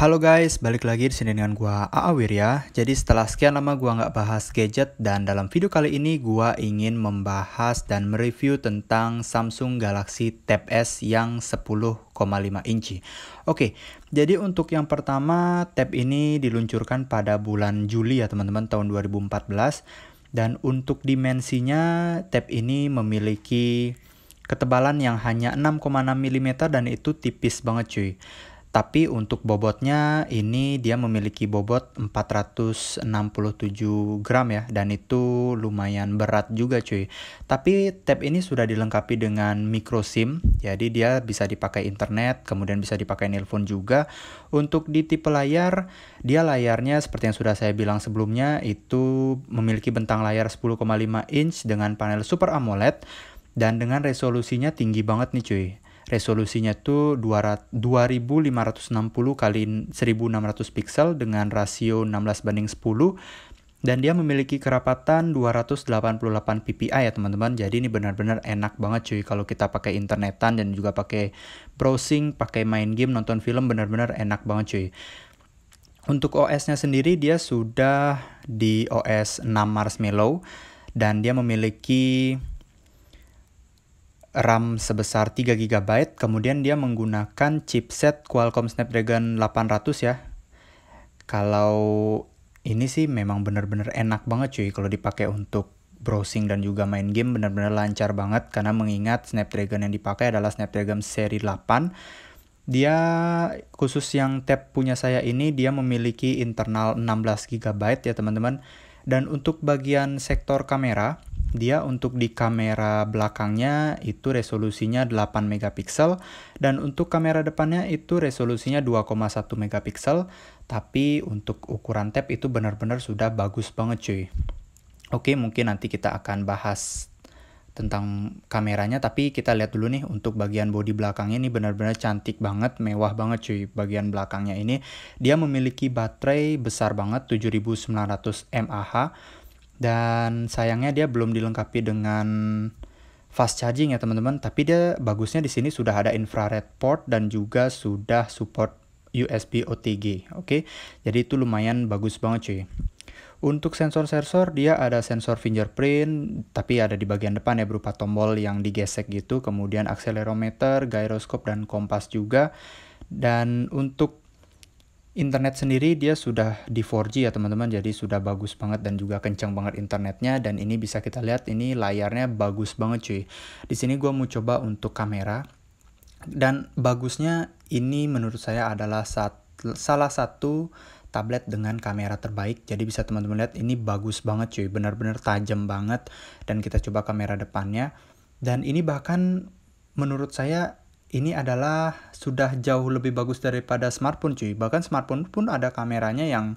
Halo guys, balik lagi di sini dengan gua AA Wirya. Jadi setelah sekian lama gua nggak bahas gadget dan dalam video kali ini gua ingin membahas dan mereview tentang Samsung Galaxy Tab S yang 10,5 inci. Oke, jadi untuk yang pertama Tab ini diluncurkan pada bulan Juli ya teman-teman tahun 2014 dan untuk dimensinya Tab ini memiliki ketebalan yang hanya 6,6 mm dan itu tipis banget cuy. Tapi untuk bobotnya ini dia memiliki bobot 467 gram ya dan itu lumayan berat juga cuy. Tapi tab ini sudah dilengkapi dengan micro SIM. Jadi dia bisa dipakai internet, kemudian bisa dipakai nelpon juga. Untuk di tipe layar, dia layarnya seperti yang sudah saya bilang sebelumnya itu memiliki bentang layar 10,5 inch dengan panel Super AMOLED dan dengan resolusinya tinggi banget nih cuy. Resolusinya itu 2560 kali 1600 pixel dengan rasio 16 banding 10 dan dia memiliki kerapatan 288 ppi ya teman-teman. Jadi ini benar-benar enak banget cuy kalau kita pakai internetan dan juga pakai browsing, pakai main game, nonton film benar-benar enak banget cuy. Untuk OS-nya sendiri dia sudah di OS 6 Marshmallow dan dia memiliki RAM sebesar 3 GB, kemudian dia menggunakan chipset Qualcomm Snapdragon 800 ya. Kalau ini sih memang benar-benar enak banget cuy kalau dipakai untuk browsing dan juga main game benar-benar lancar banget karena mengingat Snapdragon yang dipakai adalah Snapdragon seri 8 dia khusus yang tab punya saya ini dia memiliki internal 16 GB ya teman-teman. Dan untuk bagian sektor kamera, dia untuk di kamera belakangnya itu resolusinya 8 megapiksel dan untuk kamera depannya itu resolusinya 2,1 megapiksel, tapi untuk ukuran tab itu benar-benar sudah bagus banget cuy. Oke, mungkin nanti kita akan bahas tentang kameranya tapi kita lihat dulu nih untuk bagian body belakangnya ini benar-benar cantik banget, mewah banget cuy. Bagian belakangnya ini dia memiliki baterai besar banget 7900 mAh dan sayangnya dia belum dilengkapi dengan fast charging ya teman-teman, tapi dia bagusnya di sini sudah ada infrared port dan juga sudah support USB OTG. Oke. Okay? Jadi itu lumayan bagus banget cuy. Untuk sensor-sensor dia ada sensor fingerprint tapi ada di bagian depan ya berupa tombol yang digesek gitu, kemudian accelerometer, gyroscope dan kompas juga. Dan untuk internet sendiri dia sudah di 4G ya teman-teman jadi sudah bagus banget dan juga kencang banget internetnya dan ini bisa kita lihat ini layarnya bagus banget cuy di sini gue mau coba untuk kamera dan bagusnya ini menurut saya adalah sat salah satu tablet dengan kamera terbaik jadi bisa teman-teman lihat ini bagus banget cuy benar-benar tajam banget dan kita coba kamera depannya dan ini bahkan menurut saya ini adalah sudah jauh lebih bagus daripada smartphone cuy. Bahkan smartphone pun ada kameranya yang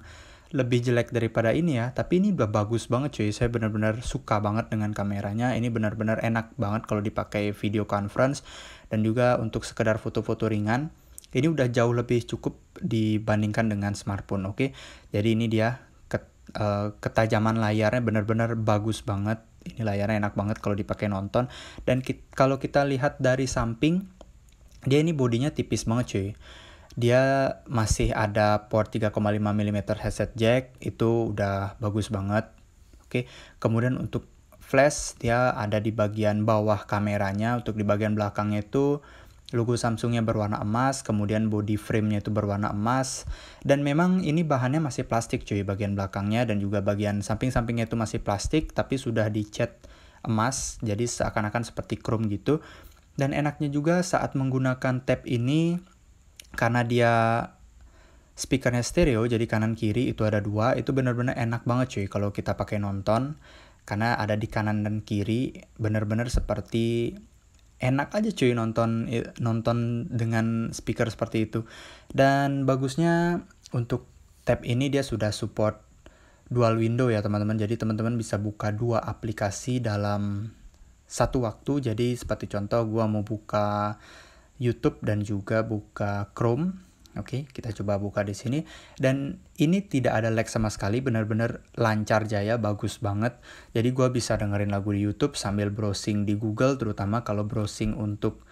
lebih jelek daripada ini ya. Tapi ini udah bagus banget cuy. Saya benar-benar suka banget dengan kameranya. Ini benar-benar enak banget kalau dipakai video conference dan juga untuk sekedar foto-foto ringan. Ini udah jauh lebih cukup dibandingkan dengan smartphone, oke? Okay? Jadi ini dia eh, ketajaman layarnya benar-benar bagus banget. Ini layarnya enak banget kalau dipakai nonton. Dan kalau kita lihat dari samping, dia ini bodinya tipis banget cuy dia masih ada port 3,5 mm headset jack itu udah bagus banget oke kemudian untuk flash dia ada di bagian bawah kameranya untuk di bagian belakangnya itu logo Samsungnya berwarna emas kemudian body frame-nya itu berwarna emas dan memang ini bahannya masih plastik cuy bagian belakangnya dan juga bagian samping-sampingnya itu masih plastik tapi sudah dicat emas jadi seakan-akan seperti chrome gitu dan enaknya juga saat menggunakan tab ini karena dia speakernya stereo jadi kanan kiri itu ada dua itu benar-benar enak banget cuy kalau kita pakai nonton karena ada di kanan dan kiri benar-benar seperti enak aja cuy nonton nonton dengan speaker seperti itu dan bagusnya untuk tab ini dia sudah support dual window ya teman-teman jadi teman-teman bisa buka dua aplikasi dalam satu waktu jadi seperti contoh gue mau buka YouTube dan juga buka Chrome Oke, kita coba buka di sini. Dan ini tidak ada lag sama sekali, benar-benar lancar jaya, bagus banget. Jadi gue bisa dengerin lagu di YouTube sambil browsing di Google, terutama kalau browsing untuk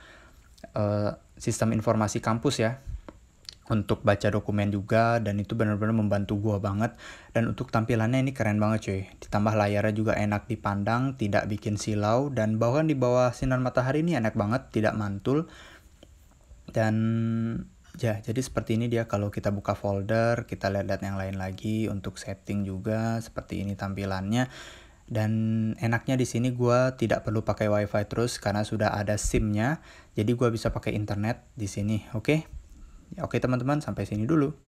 uh, sistem informasi kampus ya untuk baca dokumen juga dan itu benar-benar membantu gua banget dan untuk tampilannya ini keren banget cuy ditambah layarnya juga enak dipandang tidak bikin silau dan bahkan di bawah sinar matahari ini enak banget tidak mantul dan ya jadi seperti ini dia kalau kita buka folder kita lihat-lihat yang lain lagi untuk setting juga seperti ini tampilannya dan enaknya di sini gue tidak perlu pakai wifi terus karena sudah ada simnya jadi gue bisa pakai internet di sini oke okay? Ya, oke teman-teman, sampai sini dulu.